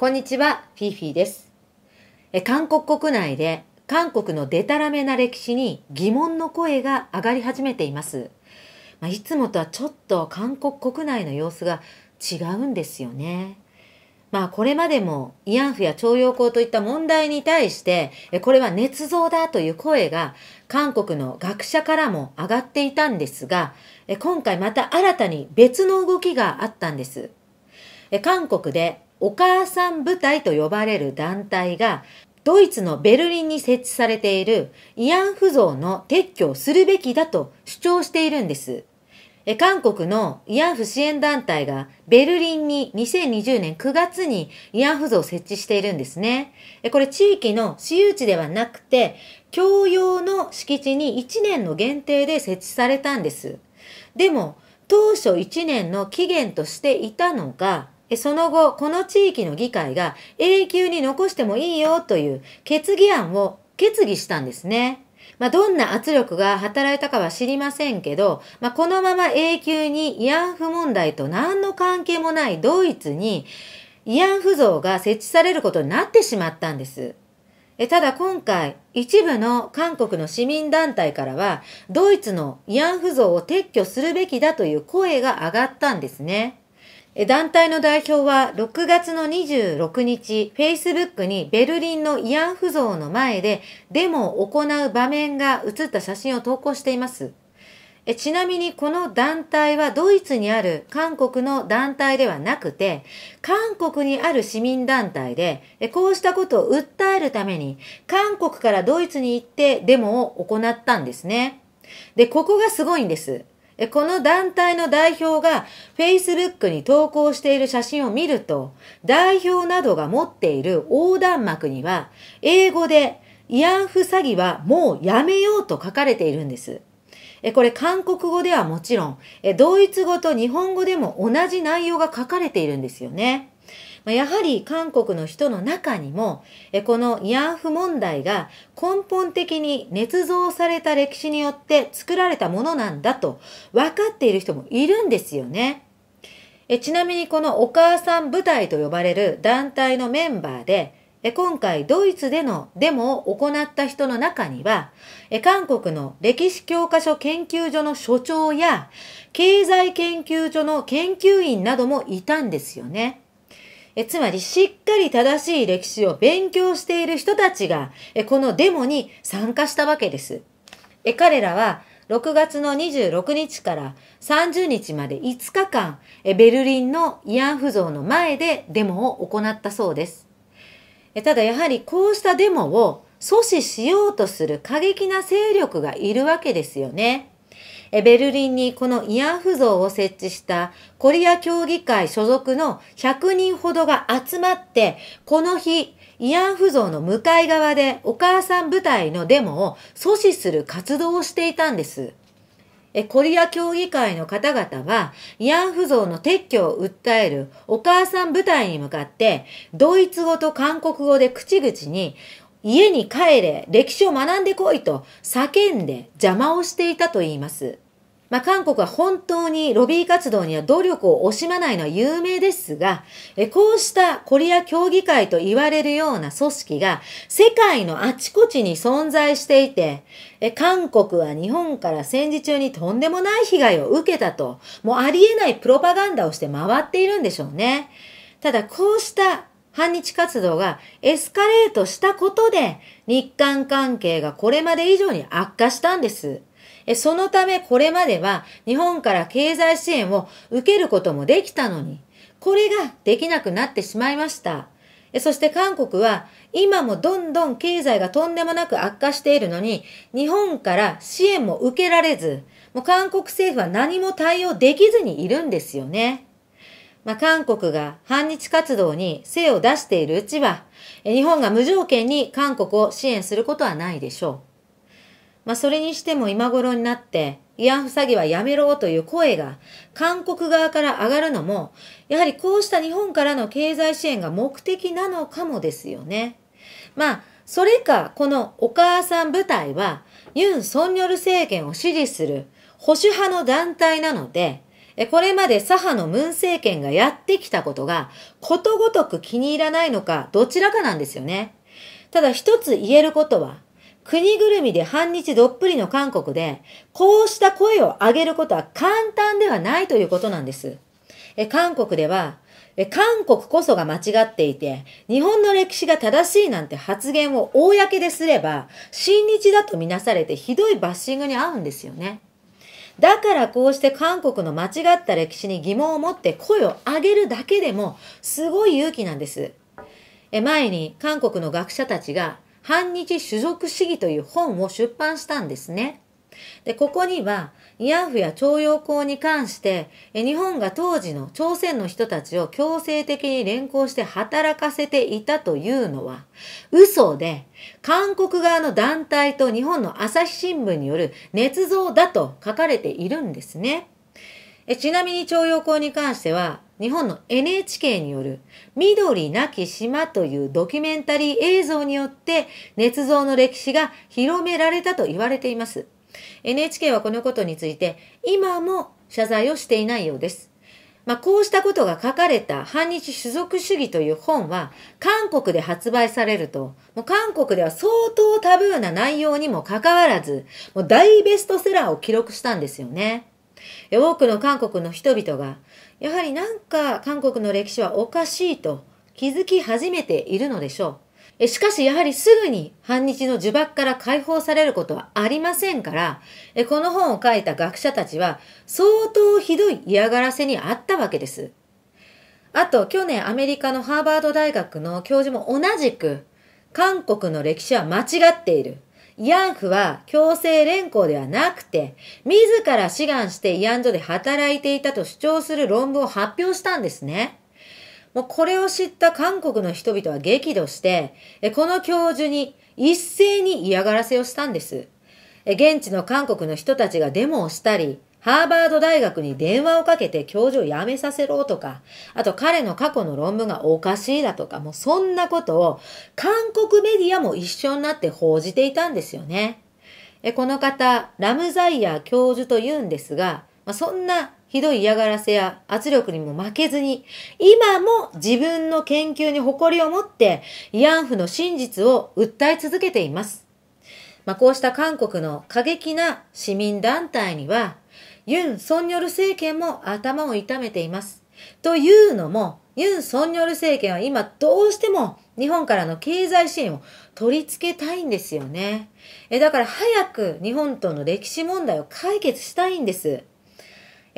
こんにちは、フィーフィーです。え韓国国内で韓国のデタラメな歴史に疑問の声が上がり始めています。まあ、いつもとはちょっと韓国国内の様子が違うんですよね。まあこれまでも慰安婦や徴用工といった問題に対してこれは捏造だという声が韓国の学者からも上がっていたんですが今回また新たに別の動きがあったんです。韓国でお母さん部隊と呼ばれる団体がドイツのベルリンに設置されている慰安婦像の撤去をするべきだと主張しているんです。え韓国の慰安婦支援団体がベルリンに2020年9月に慰安婦像を設置しているんですね。えこれ地域の私有地ではなくて、共用の敷地に1年の限定で設置されたんです。でも、当初1年の期限としていたのが、その後、この地域の議会が永久に残してもいいよという決議案を決議したんですね。まあ、どんな圧力が働いたかは知りませんけど、まあ、このまま永久に慰安婦問題と何の関係もないドイツに慰安婦像が設置されることになってしまったんです。えただ今回、一部の韓国の市民団体からは、ドイツの慰安婦像を撤去するべきだという声が上がったんですね。団体の代表は6月の26日、Facebook にベルリンの慰安婦像の前でデモを行う場面が写った写真を投稿しています。ちなみにこの団体はドイツにある韓国の団体ではなくて、韓国にある市民団体で、こうしたことを訴えるために、韓国からドイツに行ってデモを行ったんですね。で、ここがすごいんです。この団体の代表が Facebook に投稿している写真を見ると、代表などが持っている横断幕には、英語で慰安婦詐欺はもうやめようと書かれているんです。これ韓国語ではもちろん、ドイツ語と日本語でも同じ内容が書かれているんですよね。まやはり韓国の人の中にも、えこの慰安婦問題が根本的に捏造された歴史によって作られたものなんだと分かっている人もいるんですよね。えちなみにこのお母さん部隊と呼ばれる団体のメンバーで、今回ドイツでのデモを行った人の中には、韓国の歴史教科書研究所の所長や経済研究所の研究員などもいたんですよね。えつまりしっかり正しい歴史を勉強している人たちがえこのデモに参加したわけです。え彼らは6月の26日から30日まで5日間えベルリンの慰安婦像の前でデモを行ったそうです。えただやはりこうしたデモを阻止しようとする過激な勢力がいるわけですよね。ベルリンにこの慰安婦像を設置したコリア協議会所属の100人ほどが集まって、この日、慰安婦像の向かい側でお母さん部隊のデモを阻止する活動をしていたんです。コリア協議会の方々は、慰安婦像の撤去を訴えるお母さん部隊に向かって、ドイツ語と韓国語で口々に、家に帰れ、歴史を学んでこいと叫んで邪魔をしていたと言います。まあ、韓国は本当にロビー活動には努力を惜しまないのは有名ですが、えこうしたコリア協議会と言われるような組織が世界のあちこちに存在していて、え韓国は日本から戦時中にとんでもない被害を受けたと、もうありえないプロパガンダをして回っているんでしょうね。ただこうした反日活動がエスカレートしたことで日韓関係がこれまで以上に悪化したんです。そのためこれまでは日本から経済支援を受けることもできたのに、これができなくなってしまいました。そして韓国は今もどんどん経済がとんでもなく悪化しているのに、日本から支援も受けられず、もう韓国政府は何も対応できずにいるんですよね。まあ、韓国が反日活動に精を出しているうちは、日本が無条件に韓国を支援することはないでしょう。まあ、それにしても今頃になって、慰安婦詐欺はやめろという声が韓国側から上がるのも、やはりこうした日本からの経済支援が目的なのかもですよね。まあ、それか、このお母さん部隊は、ユン・ソンニョル政権を支持する保守派の団体なので、これまで左派の文政権がやってきたことが、ことごとく気に入らないのか、どちらかなんですよね。ただ一つ言えることは、国ぐるみで反日どっぷりの韓国で、こうした声を上げることは簡単ではないということなんです。え韓国ではえ、韓国こそが間違っていて、日本の歴史が正しいなんて発言を公ですれば、親日だとみなされてひどいバッシングに合うんですよね。だからこうして韓国の間違った歴史に疑問を持って声を上げるだけでもすごい勇気なんです。え前に韓国の学者たちが反日種族主義という本を出版したんですね。で、ここには、慰安婦や徴用工に関して、日本が当時の朝鮮の人たちを強制的に連行して働かせていたというのは、嘘で、韓国側の団体と日本の朝日新聞による捏造だと書かれているんですね。えちなみに徴用工に関しては、日本の NHK による緑なき島というドキュメンタリー映像によって、捏造の歴史が広められたと言われています。NHK はこのことについて、今も謝罪をしていないようです。まあ、こうしたことが書かれた反日種族主義という本は韓国で発売されると、もう韓国では相当タブーな内容にもかかわらず、もう大ベストセラーを記録したんですよね。多くの韓国の人々が、やはりなんか韓国の歴史はおかしいと気づき始めているのでしょう。しかしやはりすぐに反日の呪縛から解放されることはありませんから、この本を書いた学者たちは相当ひどい嫌がらせにあったわけです。あと、去年アメリカのハーバード大学の教授も同じく、韓国の歴史は間違っている。慰安婦は強制連行ではなくて、自ら志願して慰安所で働いていたと主張する論文を発表したんですね。もうこれを知った韓国の人々は激怒して、この教授に一斉に嫌がらせをしたんです。現地の韓国の人たちがデモをしたり、ハーバード大学に電話をかけて教授を辞めさせろとか、あと彼の過去の論文がおかしいだとか、もうそんなことを韓国メディアも一緒になって報じていたんですよね。この方、ラムザイヤー教授と言うんですが、そんなひどい嫌がらせや圧力にも負けずに、今も自分の研究に誇りを持って、慰安婦の真実を訴え続けています。まあ、こうした韓国の過激な市民団体には、ユン・ソンニョル政権も頭を痛めています。というのも、ユン・ソンニョル政権は今どうしても日本からの経済支援を取り付けたいんですよね。えだから早く日本との歴史問題を解決したいんです。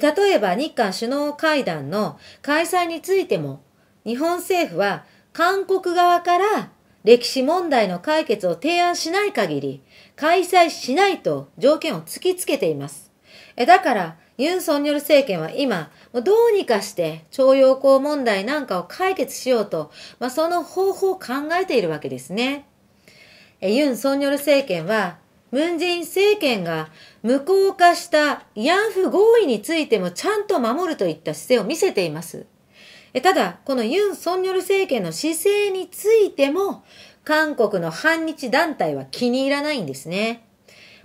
例えば日韓首脳会談の開催についても、日本政府は韓国側から歴史問題の解決を提案しない限り、開催しないと条件を突きつけています。だから、ユン・ソンニョル政権は今、どうにかして徴用工問題なんかを解決しようと、まあ、その方法を考えているわけですね。ユン・ソンニョル政権は、ムン・ジェイン政権が無効化した慰安婦合意についてもちゃんと守るといった姿勢を見せています。ただ、このユン・ソンニョル政権の姿勢についても、韓国の反日団体は気に入らないんですね。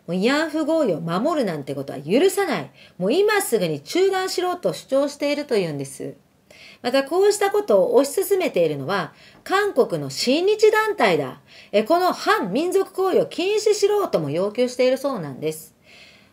もう慰安婦合意を守るなんてことは許さない。もう今すぐに中断しろと主張しているというんです。またこうしたことを推し進めているのは、韓国の親日団体だ。えこの反民族行為を禁止しろとも要求しているそうなんです。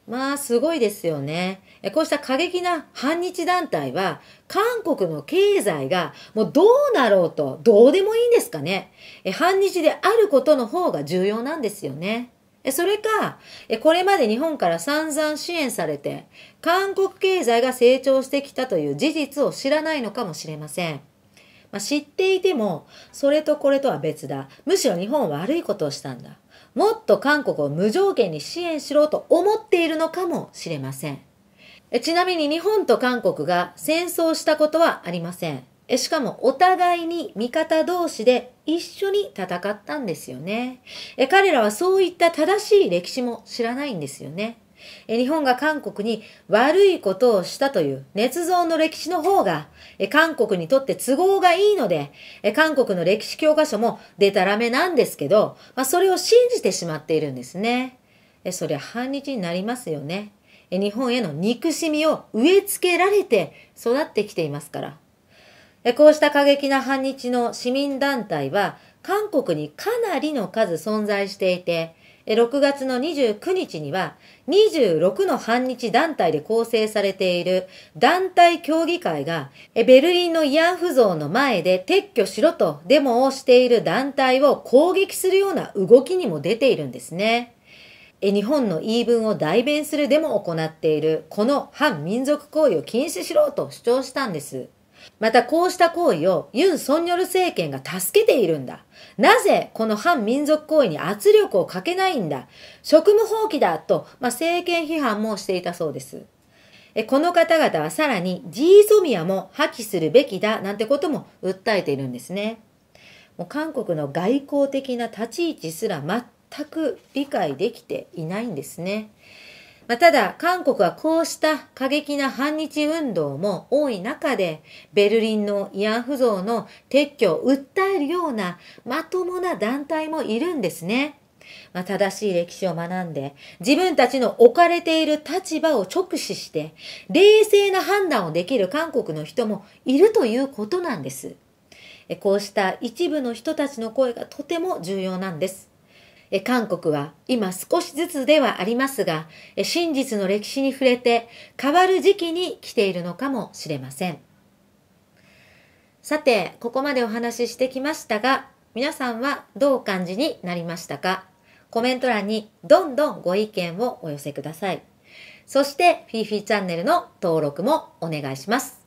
まあ、すごいですよね。こうした過激な反日団体は、韓国の経済がもうどうなろうと、どうでもいいんですかね。反日であることの方が重要なんですよね。それか、これまで日本から散々支援されて、韓国経済が成長してきたという事実を知らないのかもしれません。まあ、知っていても、それとこれとは別だ。むしろ日本は悪いことをしたんだ。もっと韓国を無条件に支援しろと思っているのかもしれません。ちなみに日本と韓国が戦争したことはありません。しかもお互いに味方同士で一緒に戦ったんですよね。え彼らはそういった正しい歴史も知らないんですよね。え日本が韓国に悪いことをしたという捏造の歴史の方がえ韓国にとって都合がいいのでえ韓国の歴史教科書もデタラメなんですけど、まあ、それを信じてしまっているんですね。えそりゃ反日になりますよね。え日本への憎しみを植え付けられて育ってきていますから。こうした過激な反日の市民団体は、韓国にかなりの数存在していて、6月の29日には26の反日団体で構成されている団体協議会がベルリンの慰安婦像の前で撤去しろとデモをしている団体を攻撃するような動きにも出ているんですね。日本の言い分を代弁するデモを行っているこの反民族行為を禁止しろと主張したんです。またこうした行為をユン・ソンニョル政権が助けているんだ。なぜこの反民族行為に圧力をかけないんだ。職務放棄だと、まあ、政権批判もしていたそうです。この方々はさらにジーソミアも破棄するべきだなんてことも訴えているんですね。もう韓国の外交的な立ち位置すら全く理解できていないんですね。まあ、ただ、韓国はこうした過激な反日運動も多い中で、ベルリンの慰安婦像の撤去を訴えるようなまともな団体もいるんですね。まあ、正しい歴史を学んで、自分たちの置かれている立場を直視して、冷静な判断をできる韓国の人もいるということなんです。こうした一部の人たちの声がとても重要なんです。韓国は今少しずつではありますが、真実の歴史に触れて変わる時期に来ているのかもしれません。さて、ここまでお話ししてきましたが、皆さんはどう感じになりましたかコメント欄にどんどんご意見をお寄せください。そして、フィーフィーチャンネルの登録もお願いします。